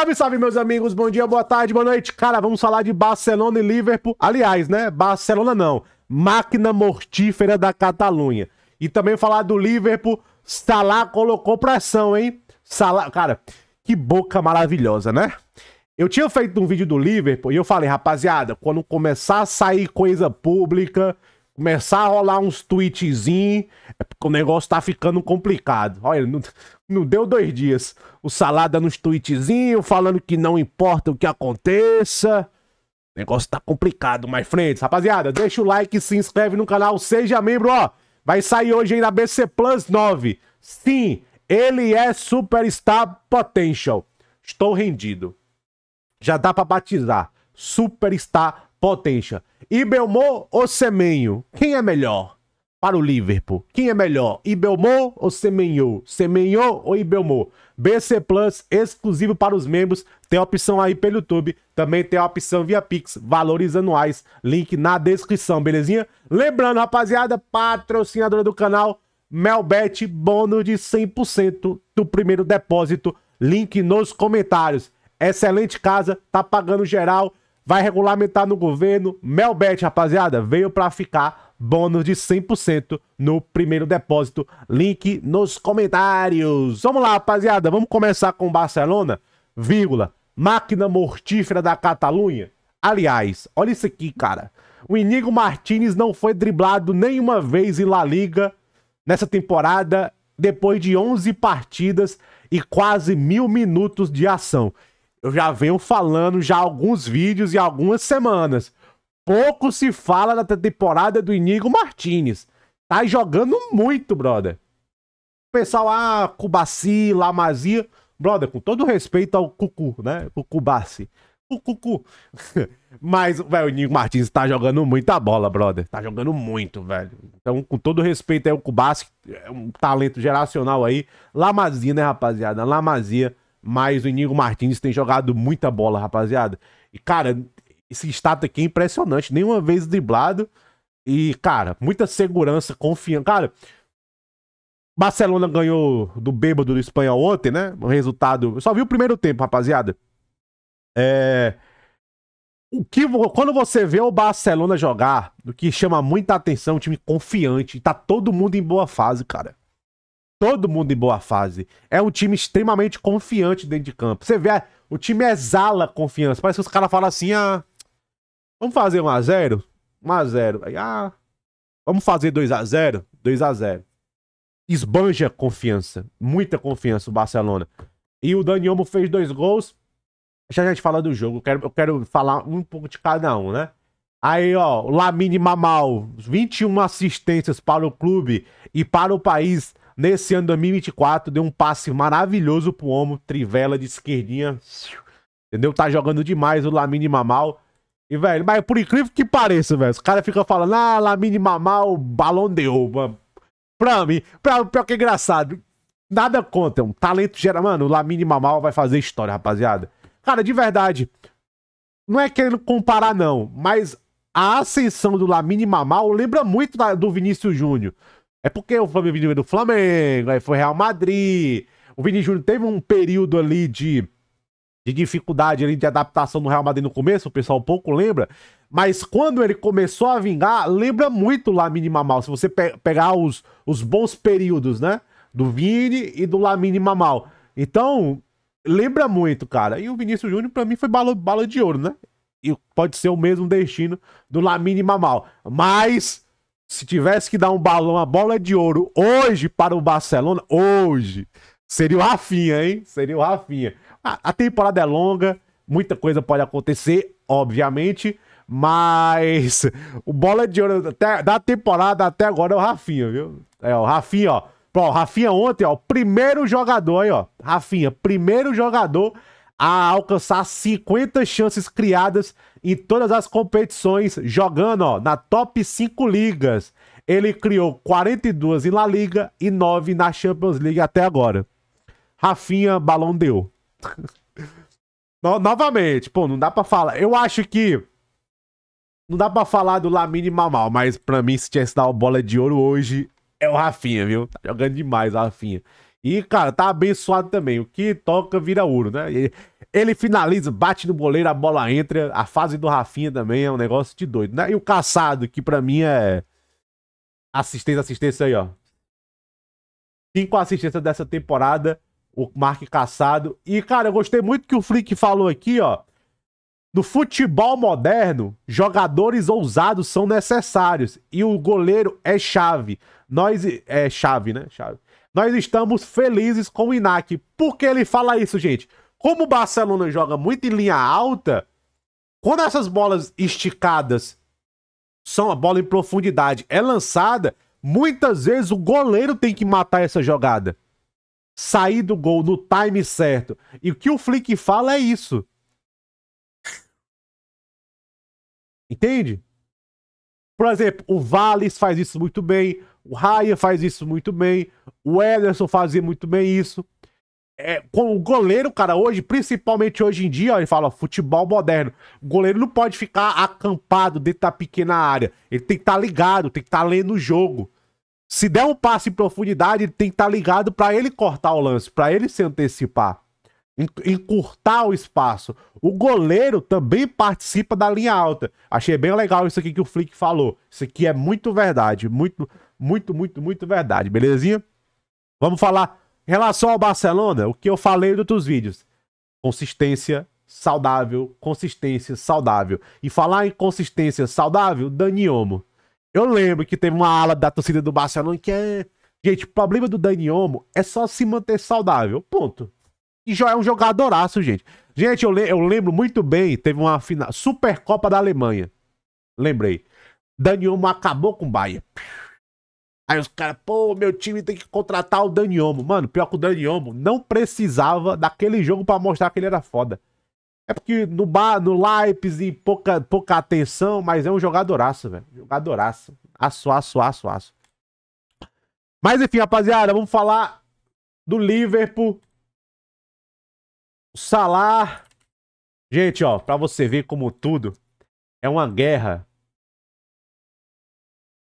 Salve, salve, meus amigos. Bom dia, boa tarde, boa noite. Cara, vamos falar de Barcelona e Liverpool. Aliás, né? Barcelona não. Máquina mortífera da Catalunha. E também falar do Liverpool. Salah colocou pressão, hein? Salah, cara, que boca maravilhosa, né? Eu tinha feito um vídeo do Liverpool e eu falei, rapaziada, quando começar a sair coisa pública, começar a rolar uns tweetzinhos, que o negócio tá ficando complicado. Olha, não, não deu dois dias. O Salada nos tweetzinhos falando que não importa o que aconteça. O negócio tá complicado, mais frente. Rapaziada, deixa o like, se inscreve no canal, seja membro, ó. Vai sair hoje aí na BC Plus 9. Sim, ele é Superstar Potential. Estou rendido. Já dá para batizar. Superstar Potential. Ibelmo ou Semenho? Quem é melhor? para o Liverpool. Quem é melhor, Ibelmo ou Semenyo? Semenyo ou Ibelmo? BC Plus, exclusivo para os membros. Tem a opção aí pelo YouTube. Também tem a opção via Pix, valores anuais. Link na descrição, belezinha? Lembrando, rapaziada, patrocinadora do canal, Melbet, bônus de 100% do primeiro depósito. Link nos comentários. Excelente casa, tá pagando geral, vai regulamentar no governo. Melbet, rapaziada, veio para ficar bônus de 100% no primeiro depósito. Link nos comentários. Vamos lá, rapaziada. Vamos começar com Barcelona, vírgula, máquina mortífera da Catalunha. Aliás, olha isso aqui, cara. O Inigo Martínez não foi driblado nenhuma vez em La Liga nessa temporada, depois de 11 partidas e quase mil minutos de ação. Eu já venho falando já alguns vídeos e algumas semanas Pouco se fala da temporada do Inigo Martinez. Tá jogando muito, brother. O pessoal, ah, Cubaci, Lamazia. Brother, com todo respeito ao Cucu, né? O Cubaci. O Cucu. Mas, velho, o Inigo Martins tá jogando muita bola, brother. Tá jogando muito, velho. Então, com todo respeito aí, o Cubassi é um talento geracional aí. Lamazia, né, rapaziada? Lamazia. Mas o Inigo Martins tem jogado muita bola, rapaziada. E, cara, esse status aqui é impressionante. Nenhuma vez driblado. E, cara, muita segurança, confiança. Cara, Barcelona ganhou do bêbado do espanhol ontem, né? O resultado. Eu só vi o primeiro tempo, rapaziada. É. O que, quando você vê o Barcelona jogar, o que chama muita atenção, um time confiante, tá todo mundo em boa fase, cara. Todo mundo em boa fase. É um time extremamente confiante dentro de campo. Você vê, o time exala confiança. Parece que os caras falam assim, ah, Vamos fazer 1x0? 1x0. ah, vamos fazer 2x0? 2x0. Esbanja confiança. Muita confiança o Barcelona. E o Dani Olmo fez dois gols. Já a gente fala do jogo. Eu quero, eu quero falar um pouco de cada um, né? Aí, ó, o Lamine Mamal, 21 assistências para o clube e para o país nesse ano 2024. Deu um passe maravilhoso pro Omo, trivela de esquerdinha. Entendeu? Tá jogando demais o Lamine Mamal. E, velho, mas por incrível que pareça, velho, os caras ficam falando, ah, lá mini o balão deu Pra mim, pra, pior que é engraçado. Nada conta, é um talento gera. Mano, o Lamine Mamal vai fazer história, rapaziada. Cara, de verdade, não é querendo comparar, não, mas a ascensão do Lamine Mamal lembra muito da, do Vinícius Júnior. É porque o Flamengo veio do Flamengo, aí foi Real Madrid. O Vinícius Júnior teve um período ali de de dificuldade ali de adaptação no Real Madrid no começo, o pessoal pouco lembra. Mas quando ele começou a vingar, lembra muito lá Mamal. Se você pe pegar os, os bons períodos, né? Do Vini e do Lamine Mamal. Então, lembra muito, cara. E o Vinícius Júnior, para mim, foi bala, bala de ouro, né? E pode ser o mesmo destino do Lamine Mamal. Mas, se tivesse que dar um balão, a bola é de ouro hoje para o Barcelona, hoje, seria o Rafinha, hein? Seria o Rafinha a, temporada é longa, muita coisa pode acontecer, obviamente. Mas o bola é de ouro até, da temporada até agora é o Rafinha, viu? É, o Rafinha, ó. Pô, Rafinha ontem, ó, primeiro jogador aí, ó. Rafinha, primeiro jogador a alcançar 50 chances criadas em todas as competições, jogando, ó, na top 5 ligas. Ele criou 42 em La Liga e 9 na Champions League até agora. Rafinha, balão deu. no, novamente, pô, não dá pra falar. Eu acho que. Não dá pra falar do Lamine Mamal, mas pra mim, se tivesse dado bola de ouro hoje, é o Rafinha, viu? Tá jogando demais o Rafinha. E, cara, tá abençoado também. O que toca vira ouro, né? Ele, ele finaliza, bate no goleiro, a bola entra. A fase do Rafinha também é um negócio de doido, né? E o caçado, que pra mim é. Assistência, assistência aí, ó. Cinco assistências dessa temporada o Mark Caçado. E, cara, eu gostei muito que o Flick falou aqui, ó. No futebol moderno, jogadores ousados são necessários e o goleiro é chave. Nós é chave, né? Chave. Nós estamos felizes com o Inac. Por que ele fala isso, gente? Como o Barcelona joga muito em linha alta, quando essas bolas esticadas são a bola em profundidade é lançada, muitas vezes o goleiro tem que matar essa jogada sair do gol no time certo. E o que o Flick fala é isso. Entende? Por exemplo, o Valles faz isso muito bem, o Raya faz isso muito bem, o Ederson fazia muito bem isso. É, com o goleiro, cara, hoje, principalmente hoje em dia, ó, ele fala futebol moderno. O goleiro não pode ficar acampado dentro da pequena área. Ele tem que estar tá ligado, tem que estar tá lendo o jogo. Se der um passe em profundidade, ele tem que estar tá ligado para ele cortar o lance, para ele se antecipar, encurtar o espaço. O goleiro também participa da linha alta. Achei bem legal isso aqui que o Flick falou. Isso aqui é muito verdade, muito, muito, muito, muito verdade, belezinha? Vamos falar em relação ao Barcelona, o que eu falei em outros vídeos. Consistência saudável, consistência saudável. E falar em consistência saudável, Dani eu lembro que teve uma ala da torcida do Barcelona que é. Gente, o problema do Dani Olmo é só se manter saudável. Ponto. E já é um aço, gente. Gente, eu, le eu lembro muito bem, teve uma final. Supercopa da Alemanha. Lembrei. Dani Olmo acabou com o Bahia. Aí os caras, pô, meu time tem que contratar o Dani Olmo. Mano, pior que o Dani Olmo não precisava daquele jogo para mostrar que ele era foda. É porque no, bar, no Leipzig, pouca, pouca atenção, mas é um jogadoraço, velho. Jogadoraço. Aço, aço, aço, aço. Mas enfim, rapaziada, vamos falar do Liverpool. Salah. Gente, ó, pra você ver como tudo é uma guerra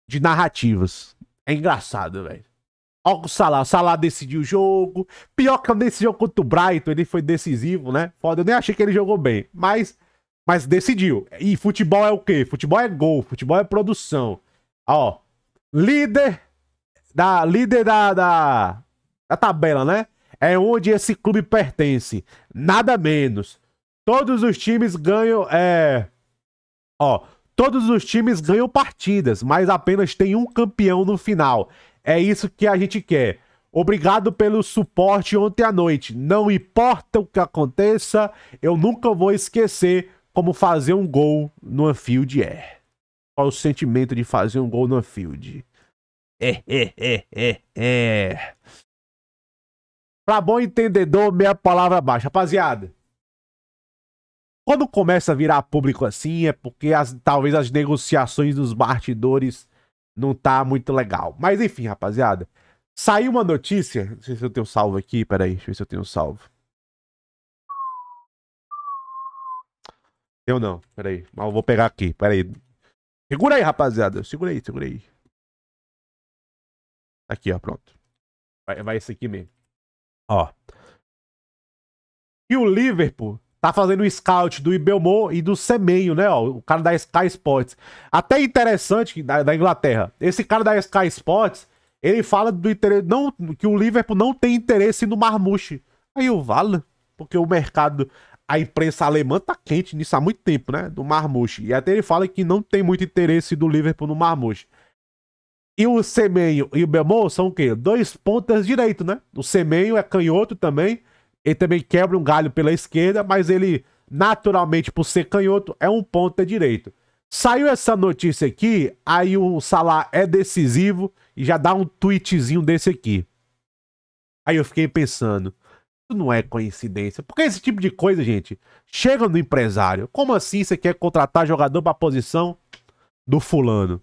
de narrativas. É engraçado, velho. Olha o Salah. O Salah decidiu o jogo. Pior que nesse jogo contra o Brighton, ele foi decisivo, né? Foda, eu nem achei que ele jogou bem. Mas, mas decidiu. E futebol é o quê? Futebol é gol. Futebol é produção. Ó, líder da, líder da, da, da tabela, né? É onde esse clube pertence. Nada menos. Todos os times ganham. É... Ó, todos os times ganham partidas, mas apenas tem um campeão no final. É isso que a gente quer. Obrigado pelo suporte ontem à noite. Não importa o que aconteça, eu nunca vou esquecer como fazer um gol no Anfield é. Qual o sentimento de fazer um gol no Anfield? É, é, é, é, é. Pra bom entendedor, meia palavra baixa. Rapaziada, quando começa a virar público assim, é porque as, talvez as negociações dos bastidores não tá muito legal. Mas enfim, rapaziada. Saiu uma notícia. Não sei se eu tenho salvo aqui. Pera aí, deixa eu ver se eu tenho salvo. Eu não, pera aí. Mas eu vou pegar aqui, pera aí. Segura aí, rapaziada. Segura aí, segura aí. Aqui, ó, pronto. Vai, vai esse aqui mesmo. Ó. E o Liverpool Tá fazendo o scout do Ibelmo e do Semenho, né? Ó, o cara da Sky Sports. Até interessante da, da Inglaterra. Esse cara da Sky Sports, ele fala do interesse, não, que o Liverpool não tem interesse no marmuche Aí o vale, porque o mercado, a imprensa alemã tá quente nisso há muito tempo, né? Do marmuche E até ele fala que não tem muito interesse do Liverpool no marmuche E o Semenho e o Belmont são o quê? Dois pontas direito, né? O Semenho é canhoto também. Ele também quebra um galho pela esquerda, mas ele, naturalmente, por ser canhoto, é um ponta direito. Saiu essa notícia aqui, aí o Salah é decisivo e já dá um tweetzinho desse aqui. Aí eu fiquei pensando, isso não é coincidência. Porque esse tipo de coisa, gente, chega no empresário. Como assim você quer contratar jogador pra posição do fulano?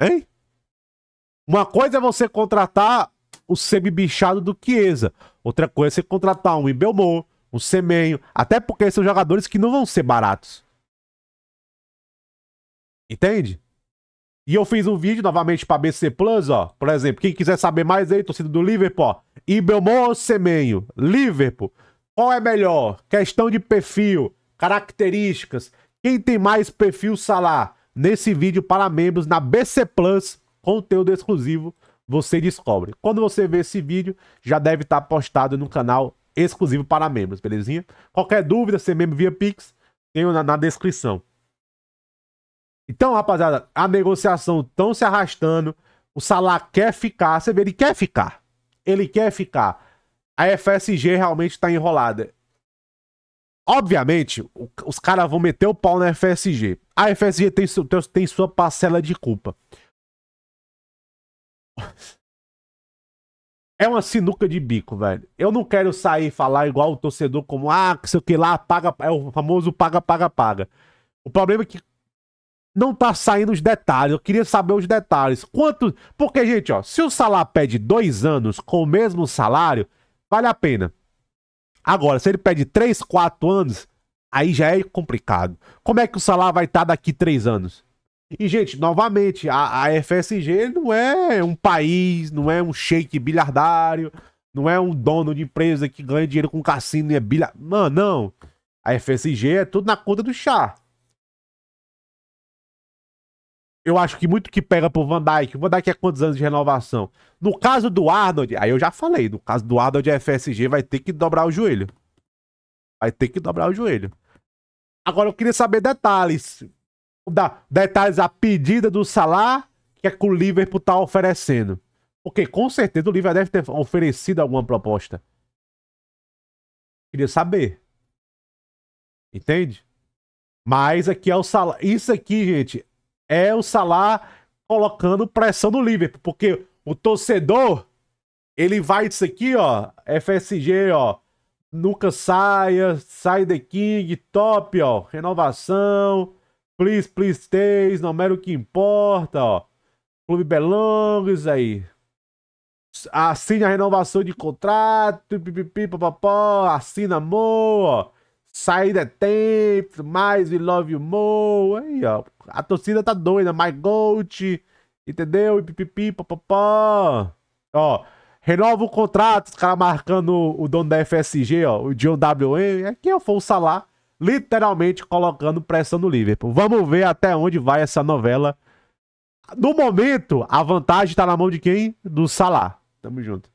Hein? Uma coisa é você contratar o semi-bichado do Chiesa. Outra coisa é você contratar um Ibelmon, um Semenho, até porque são jogadores que não vão ser baratos. Entende? E eu fiz um vídeo novamente para BC Plus, ó. Por exemplo, quem quiser saber mais aí, torcida do Liverpool, ó. Ibelmon ou Semenho? Liverpool. Qual é melhor? Questão de perfil, características. Quem tem mais perfil salar? Nesse vídeo para membros na BC Plus, conteúdo exclusivo você descobre. Quando você vê esse vídeo, já deve estar tá postado no canal exclusivo para membros, belezinha? Qualquer dúvida, ser membro via Pix, tenho na, na descrição. Então, rapaziada, a negociação tão se arrastando, o Salah quer ficar, você vê, ele quer ficar. Ele quer ficar. A FSG realmente está enrolada. Obviamente, os caras vão meter o pau na FSG. A FSG tem, tem, tem sua parcela de culpa. É uma sinuca de bico, velho. Eu não quero sair e falar igual o torcedor, como, ah, sei o que lá, paga, é o famoso paga, paga, paga. O problema é que não tá saindo os detalhes. Eu queria saber os detalhes. Quanto. Porque, gente, ó, se o salário pede dois anos com o mesmo salário, vale a pena. Agora, se ele pede três, quatro anos, aí já é complicado. Como é que o salário vai estar tá daqui três anos? E, gente, novamente, a, a FSG não é um país, não é um shake bilhardário, não é um dono de empresa que ganha dinheiro com cassino e é bilhar. Mano, não. A FSG é tudo na conta do chá. Eu acho que muito que pega pro Van Dyke. O Van Dyke é quantos anos de renovação? No caso do Arnold, aí eu já falei, no caso do Arnold, a FSG vai ter que dobrar o joelho. Vai ter que dobrar o joelho. Agora eu queria saber detalhes dar detalhes à pedida do Salah que, é que o Liverpool está oferecendo. Porque com certeza o Liverpool deve ter oferecido alguma proposta. Queria saber. Entende? Mas aqui é o Salah. Isso aqui, gente, é o Salah colocando pressão no Liverpool. Porque o torcedor, ele vai disso aqui, ó. FSG, ó. Nunca saia, sai The King, top, ó. Renovação. Please, please stays, não matter o que importa, ó. Clube Belongues aí. Assine a renovação de contrato, pipipi, papapó, assina amor, ó. Saída é tempo, mais we love you more. Aí, ó. A torcida tá doida, my goat, entendeu? E pipipi, papapó. Ó, renova o contrato, os caras marcando o dono da FSG, ó, o John WM. Aqui eu for o Salah literalmente colocando pressão no Liverpool. Vamos ver até onde vai essa novela. No momento, a vantagem está na mão de quem? Do Salah. Tamo junto.